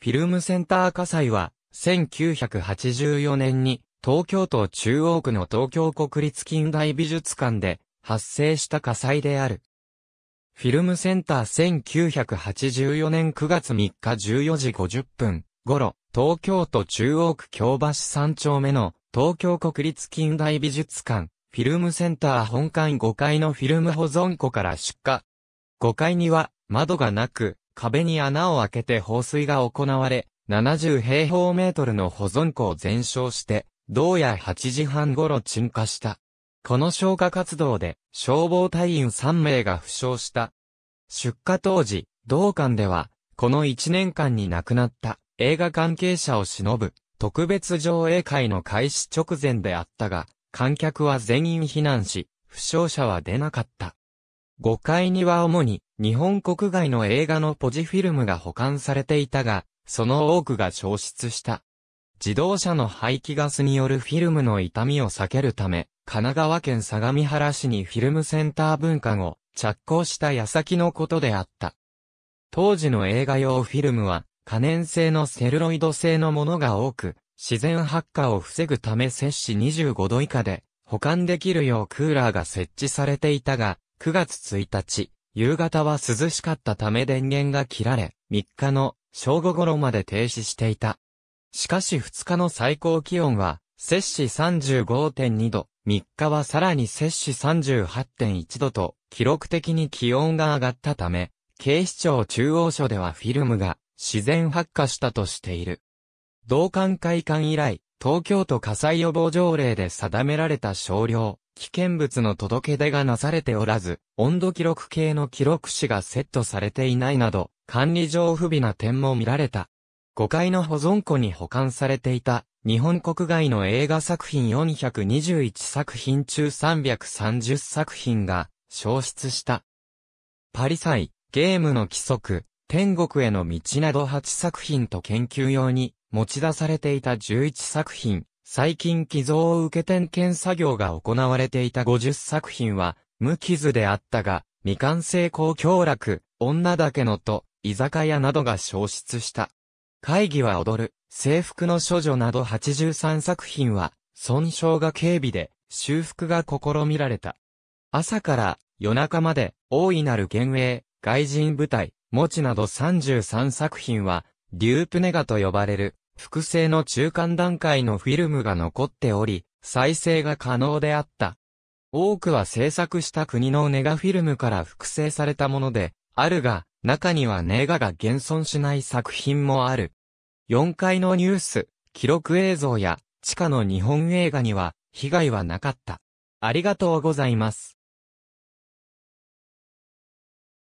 フィルムセンター火災は、1984年に、東京都中央区の東京国立近代美術館で、発生した火災である。フィルムセンター1984年9月3日14時50分頃、東京都中央区京橋3丁目の東京国立近代美術館、フィルムセンター本館5階のフィルム保存庫から出火。5階には窓がなく、壁に穴を開けて放水が行われ、70平方メートルの保存庫を全焼して、うや8時半頃沈下した。この消火活動で消防隊員3名が負傷した。出火当時、同館では、この1年間に亡くなった映画関係者を忍ぶ特別上映会の開始直前であったが、観客は全員避難し、負傷者は出なかった。5階には主に日本国外の映画のポジフィルムが保管されていたが、その多くが消失した。自動車の排気ガスによるフィルムの痛みを避けるため、神奈川県相模原市にフィルムセンター文化を着工した矢先のことであった。当時の映画用フィルムは、可燃性のセルロイド製のものが多く、自然発火を防ぐため摂氏25度以下で、保管できるようクーラーが設置されていたが、9月1日、夕方は涼しかったため電源が切られ、3日の正午頃まで停止していた。しかし2日の最高気温は、摂氏35.2度、3日はさらに摂氏38.1度と、記録的に気温が上がったため、警視庁中央署ではフィルムが自然発火したとしている。同館会館以来、東京都火災予防条例で定められた少量、危険物の届け出がなされておらず、温度記録系の記録紙がセットされていないなど、管理上不備な点も見られた。5階の保存庫に保管されていた、日本国外の映画作品421作品中330作品が消失した。パリサイ、ゲームの規則、天国への道など8作品と研究用に持ち出されていた11作品、最近寄贈を受け点検作業が行われていた50作品は、無傷であったが、未完成公協楽、女だけのと、居酒屋などが消失した。会議は踊る、制服の処女など83作品は、損傷が軽微で、修復が試みられた。朝から夜中まで、大いなる幻影、外人部隊、持ちなど33作品は、デュープネガと呼ばれる、複製の中間段階のフィルムが残っており、再生が可能であった。多くは制作した国のネガフィルムから複製されたもので、あるが、中にはネガが現存しない作品もある。4階のニュース、記録映像や地下の日本映画には被害はなかった。ありがとうございます。